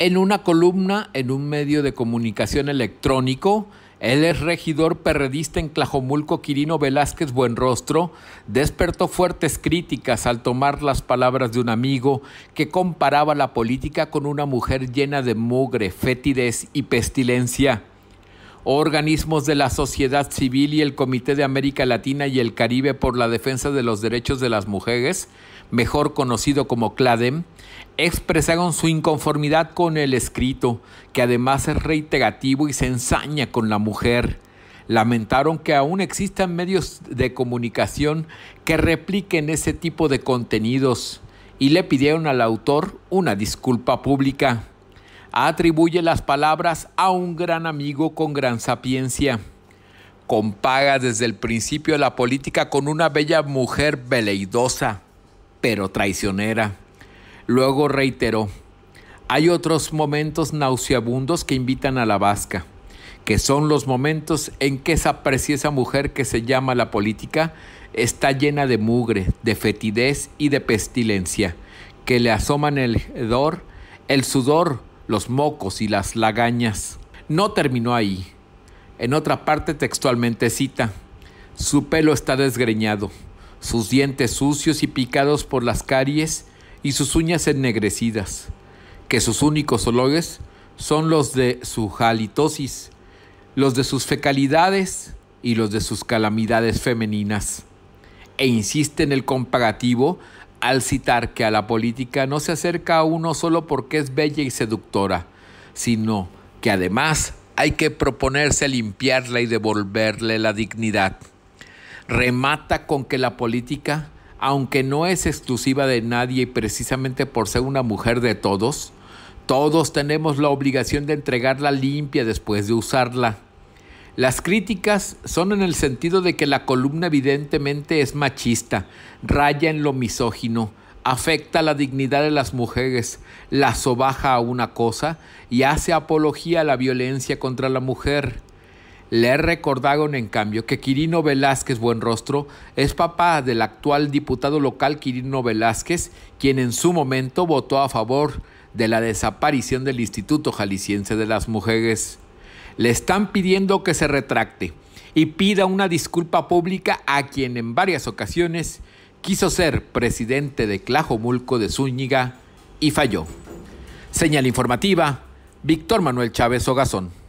en una columna en un medio de comunicación electrónico. El ex regidor perredista en Tlajomulco, Quirino Velázquez Buenrostro, despertó fuertes críticas al tomar las palabras de un amigo que comparaba la política con una mujer llena de mugre, fétidez y pestilencia organismos de la sociedad civil y el Comité de América Latina y el Caribe por la Defensa de los Derechos de las Mujeres, mejor conocido como CLADEM, expresaron su inconformidad con el escrito, que además es reiterativo y se ensaña con la mujer. Lamentaron que aún existan medios de comunicación que repliquen ese tipo de contenidos y le pidieron al autor una disculpa pública atribuye las palabras a un gran amigo con gran sapiencia. Compaga desde el principio la política con una bella mujer veleidosa, pero traicionera. Luego reiteró, hay otros momentos nauseabundos que invitan a la vasca, que son los momentos en que esa preciosa mujer que se llama la política está llena de mugre, de fetidez y de pestilencia, que le asoman el hedor, el sudor, los mocos y las lagañas. No terminó ahí. En otra parte textualmente cita, su pelo está desgreñado, sus dientes sucios y picados por las caries y sus uñas ennegrecidas, que sus únicos olores son los de su halitosis, los de sus fecalidades y los de sus calamidades femeninas. E insiste en el comparativo al citar que a la política no se acerca a uno solo porque es bella y seductora, sino que además hay que proponerse limpiarla y devolverle la dignidad. Remata con que la política, aunque no es exclusiva de nadie y precisamente por ser una mujer de todos, todos tenemos la obligación de entregarla limpia después de usarla las críticas son en el sentido de que la columna evidentemente es machista, raya en lo misógino, afecta la dignidad de las mujeres, la sobaja a una cosa y hace apología a la violencia contra la mujer. Le recordaron en cambio que Quirino Velázquez Buenrostro es papá del actual diputado local Quirino Velázquez, quien en su momento votó a favor de la desaparición del Instituto Jalisciense de las Mujeres le están pidiendo que se retracte y pida una disculpa pública a quien en varias ocasiones quiso ser presidente de Clajomulco de Zúñiga y falló. Señal informativa, Víctor Manuel Chávez Ogazón.